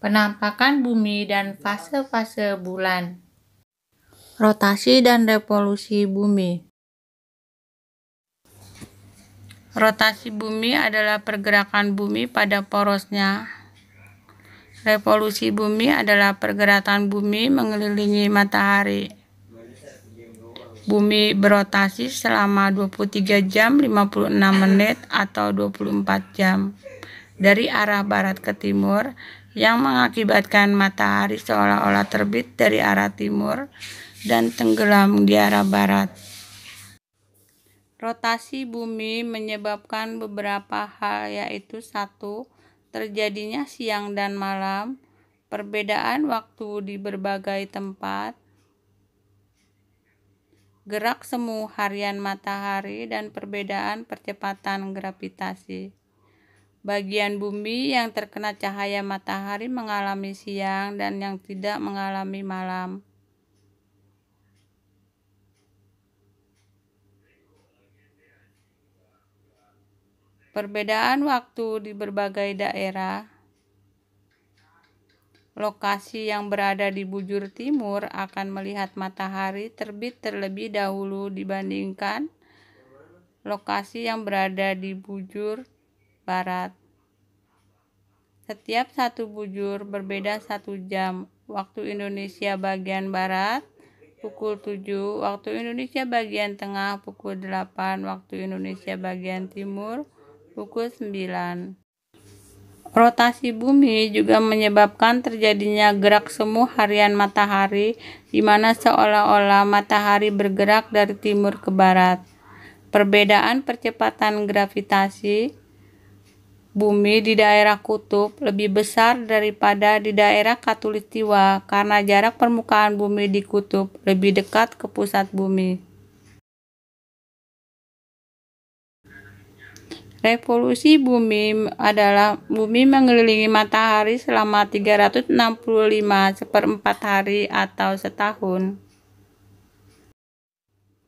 penampakan bumi dan fase-fase bulan, rotasi dan revolusi bumi. Rotasi bumi adalah pergerakan bumi pada porosnya. Revolusi bumi adalah pergerakan bumi mengelilingi matahari. Bumi berotasi selama 23 jam 56 menit atau 24 jam dari arah barat ke timur yang mengakibatkan matahari seolah-olah terbit dari arah timur dan tenggelam di arah barat. Rotasi bumi menyebabkan beberapa hal yaitu satu terjadinya siang dan malam, perbedaan waktu di berbagai tempat, gerak semu harian matahari dan perbedaan percepatan gravitasi. Bagian bumi yang terkena cahaya matahari mengalami siang dan yang tidak mengalami malam. Perbedaan waktu di berbagai daerah lokasi yang berada di bujur timur akan melihat matahari terbit terlebih dahulu dibandingkan lokasi yang berada di bujur Barat. Setiap satu bujur berbeda satu jam waktu Indonesia bagian Barat pukul 7 waktu Indonesia bagian Tengah pukul 8 waktu Indonesia bagian Timur pukul 9. Rotasi bumi juga menyebabkan terjadinya gerak semu harian matahari, di mana seolah-olah matahari bergerak dari timur ke barat. Perbedaan percepatan gravitasi bumi di daerah kutub lebih besar daripada di daerah katulistiwa karena jarak permukaan bumi di kutub lebih dekat ke pusat bumi. Revolusi bumi adalah bumi mengelilingi matahari selama 365 seperempat hari atau setahun.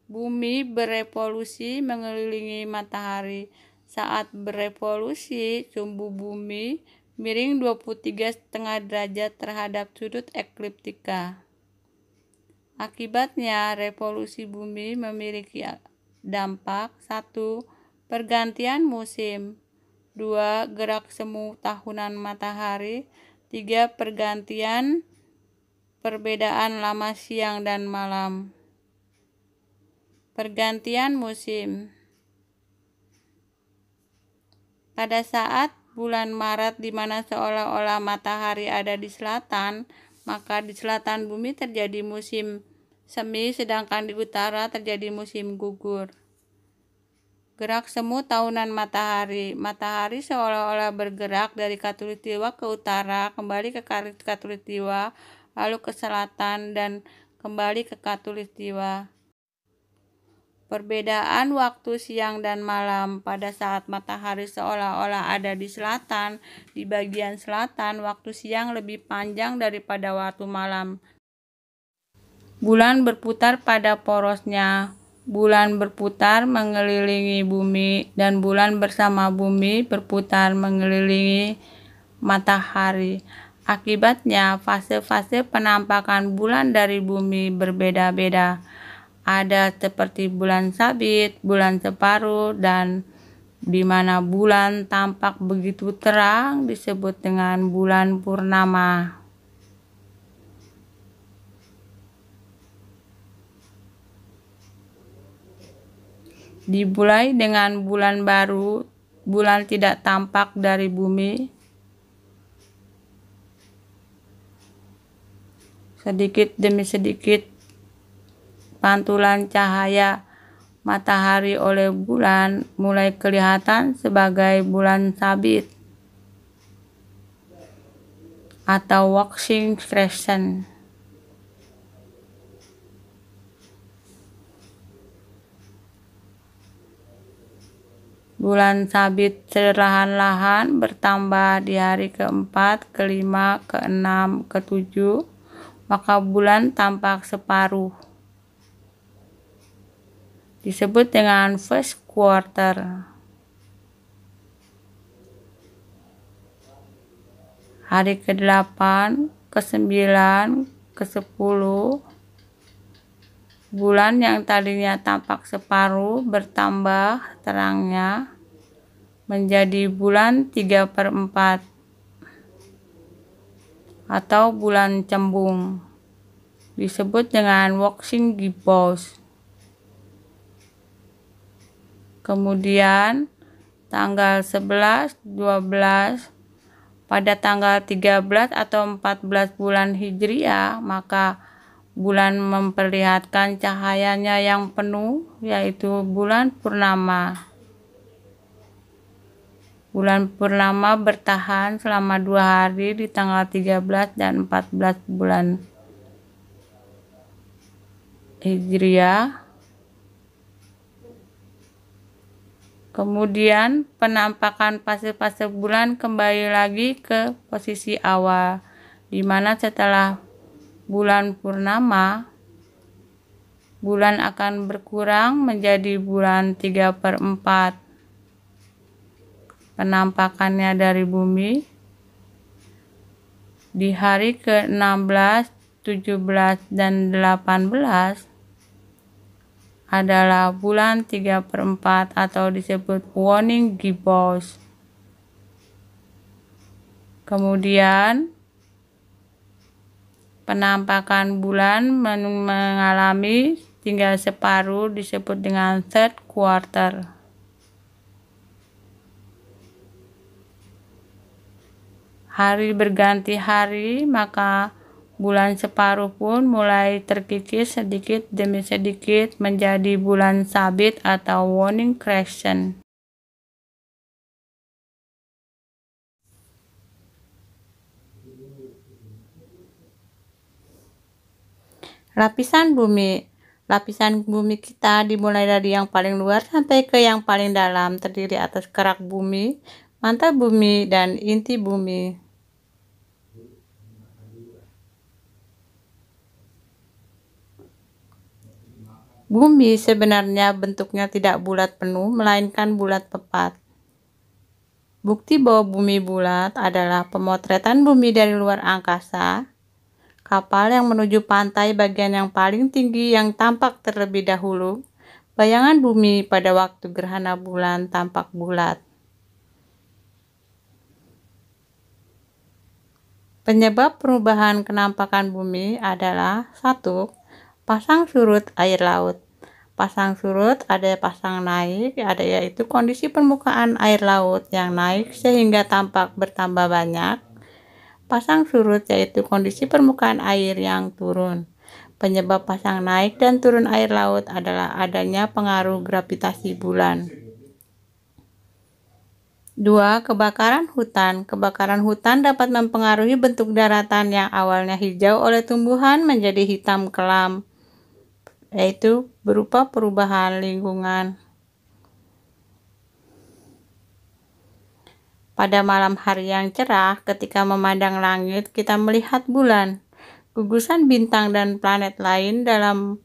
Bumi berevolusi mengelilingi matahari saat berevolusi sumbu bumi miring 23,5 derajat terhadap sudut ekliptika. Akibatnya, revolusi bumi memiliki dampak 1. Pergantian musim 2. Gerak semu tahunan matahari 3. Pergantian perbedaan lama siang dan malam pergantian musim pada saat bulan Maret di mana seolah-olah matahari ada di selatan, maka di selatan bumi terjadi musim semi sedangkan di utara terjadi musim gugur. Gerak semu tahunan matahari. Matahari seolah-olah bergerak dari katulistiwa ke utara, kembali ke katulistiwa, lalu ke selatan dan kembali ke katulistiwa. Perbedaan waktu siang dan malam pada saat matahari seolah-olah ada di selatan, di bagian selatan waktu siang lebih panjang daripada waktu malam. Bulan berputar pada porosnya. Bulan berputar mengelilingi bumi dan bulan bersama bumi berputar mengelilingi matahari. Akibatnya, fase-fase penampakan bulan dari bumi berbeda-beda ada seperti bulan sabit, bulan separuh, dan di mana bulan tampak begitu terang disebut dengan bulan purnama. Dimulai dengan bulan baru, bulan tidak tampak dari bumi. Sedikit demi sedikit pantulan cahaya matahari oleh bulan mulai kelihatan sebagai bulan sabit atau waxing crescent. Bulan sabit serahan lahan bertambah di hari keempat, kelima, keenam, ketujuh, maka bulan tampak separuh disebut dengan first quarter. Hari ke-8, ke-9, ke-10 bulan yang tadinya tampak separuh bertambah terangnya menjadi bulan 3 per 4 atau bulan cembung disebut dengan waxing gibbous kemudian tanggal 11, 12, pada tanggal 13 atau 14 bulan Hijriah, maka bulan memperlihatkan cahayanya yang penuh, yaitu bulan purnama. Bulan purnama bertahan selama dua hari di tanggal 13 dan 14 bulan Hijriah. Kemudian penampakan fase-fase bulan kembali lagi ke posisi awal, di mana setelah bulan purnama, bulan akan berkurang menjadi bulan 3 per 4. Penampakannya dari bumi di hari ke-16, 17, dan 18 adalah bulan 3 per 4 atau disebut warning gibbous. Kemudian penampakan bulan mengalami tinggal separuh disebut dengan third quarter. Hari berganti hari maka bulan separuh pun mulai terkikis sedikit demi sedikit menjadi bulan sabit atau warning crescent. Lapisan bumi Lapisan bumi kita dimulai dari yang paling luar sampai ke yang paling dalam terdiri atas kerak bumi, mantel bumi, dan inti bumi. Bumi sebenarnya bentuknya tidak bulat penuh, melainkan bulat tepat. Bukti bahwa bumi bulat adalah pemotretan bumi dari luar angkasa, kapal yang menuju pantai bagian yang paling tinggi yang tampak terlebih dahulu, bayangan bumi pada waktu gerhana bulan tampak bulat. Penyebab perubahan kenampakan bumi adalah satu pasang surut air laut. Pasang surut ada pasang naik, ada yaitu kondisi permukaan air laut yang naik sehingga tampak bertambah banyak. Pasang surut yaitu kondisi permukaan air yang turun. Penyebab pasang naik dan turun air laut adalah adanya pengaruh gravitasi bulan. 2. Kebakaran hutan. Kebakaran hutan dapat mempengaruhi bentuk daratan yang awalnya hijau oleh tumbuhan menjadi hitam kelam yaitu berupa perubahan lingkungan. Pada malam hari yang cerah, ketika memandang langit, kita melihat bulan, gugusan bintang, dan planet lain dalam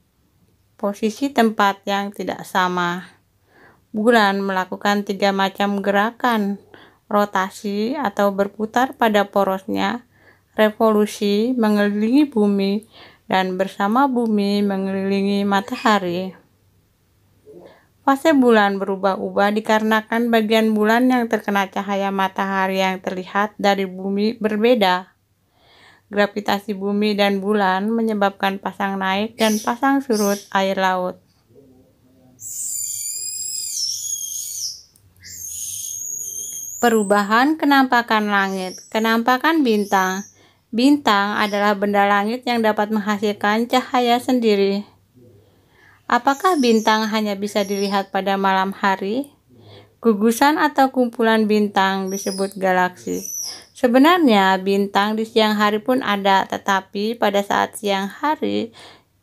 posisi tempat yang tidak sama. Bulan melakukan tiga macam gerakan, rotasi atau berputar pada porosnya, revolusi mengelilingi bumi, dan bersama bumi mengelilingi matahari. Fase bulan berubah-ubah dikarenakan bagian bulan yang terkena cahaya matahari yang terlihat dari bumi berbeda. Gravitasi bumi dan bulan menyebabkan pasang naik dan pasang surut air laut. Perubahan kenampakan langit, kenampakan bintang, Bintang adalah benda langit yang dapat menghasilkan cahaya sendiri. Apakah bintang hanya bisa dilihat pada malam hari? Gugusan atau kumpulan bintang disebut galaksi. Sebenarnya, bintang di siang hari pun ada, tetapi pada saat siang hari,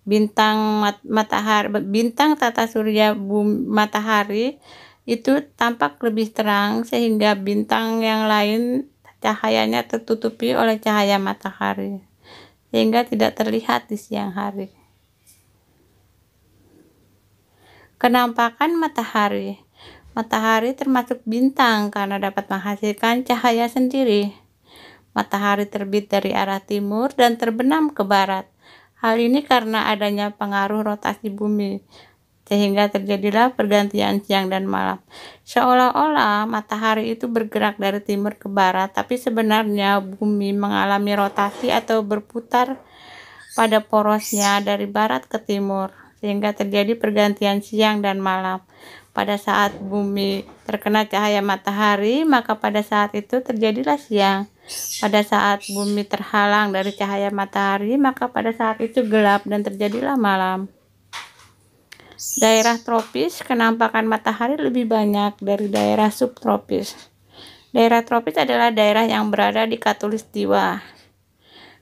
bintang mat matahari, bintang tata surya bumi, matahari itu tampak lebih terang, sehingga bintang yang lain cahayanya tertutupi oleh cahaya matahari sehingga tidak terlihat di siang hari. Kenampakan matahari. Matahari termasuk bintang karena dapat menghasilkan cahaya sendiri. Matahari terbit dari arah timur dan terbenam ke barat. Hal ini karena adanya pengaruh rotasi bumi sehingga terjadilah pergantian siang dan malam. Seolah-olah matahari itu bergerak dari timur ke barat, tapi sebenarnya bumi mengalami rotasi atau berputar pada porosnya dari barat ke timur, sehingga terjadi pergantian siang dan malam. Pada saat bumi terkena cahaya matahari, maka pada saat itu terjadilah siang. Pada saat bumi terhalang dari cahaya matahari, maka pada saat itu gelap dan terjadilah malam daerah tropis kenampakan matahari lebih banyak dari daerah subtropis. Daerah tropis adalah daerah yang berada di katulistiwa.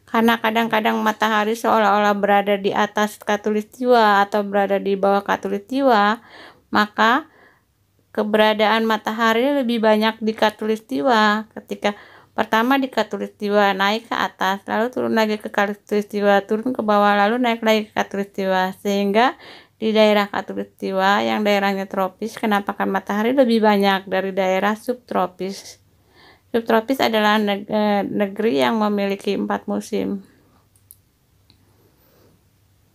Karena kadang-kadang matahari seolah-olah berada di atas katulistiwa atau berada di bawah katulistiwa, maka keberadaan matahari lebih banyak di katulistiwa ketika pertama di katulistiwa naik ke atas lalu turun lagi ke katulistiwa turun ke bawah lalu naik lagi ke katulistiwa sehingga di daerah katulistiwa yang daerahnya tropis, kenapakan matahari lebih banyak dari daerah subtropis. Subtropis adalah eh, negeri yang memiliki empat musim.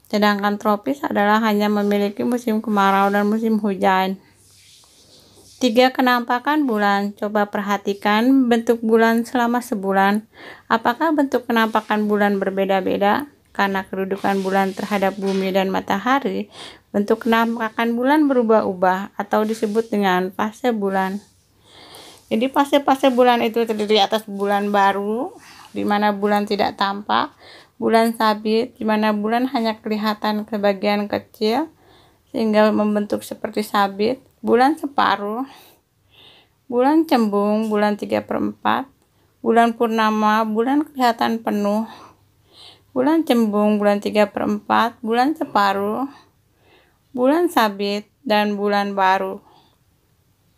Sedangkan tropis adalah hanya memiliki musim kemarau dan musim hujan. Tiga Kenampakan bulan. Coba perhatikan bentuk bulan selama sebulan. Apakah bentuk kenampakan bulan berbeda-beda? karena kedudukan bulan terhadap bumi dan matahari, bentuk penampakan bulan berubah-ubah atau disebut dengan fase bulan. Jadi fase-fase bulan itu terdiri atas bulan baru, di mana bulan tidak tampak, bulan sabit, di mana bulan hanya kelihatan ke bagian kecil, sehingga membentuk seperti sabit, bulan separuh, bulan cembung, bulan 3 per 4, bulan purnama, bulan kelihatan penuh, bulan cembung, bulan 3 per bulan separuh, bulan sabit, dan bulan baru.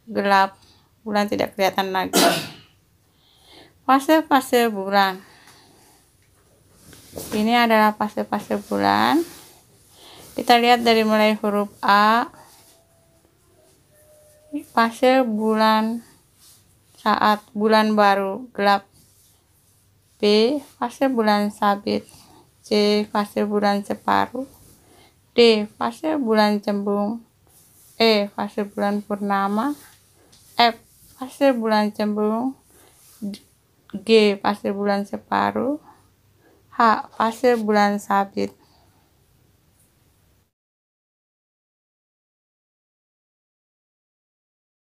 Gelap, bulan tidak kelihatan lagi. Fase-fase bulan. Ini adalah fase-fase bulan. Kita lihat dari mulai huruf A. Fase bulan saat bulan baru gelap B fase bulan sabit C. Fase bulan separuh D. Fase bulan cembung E. Fase bulan purnama F. Fase bulan cembung G. Fase bulan separuh H. Fase bulan sabit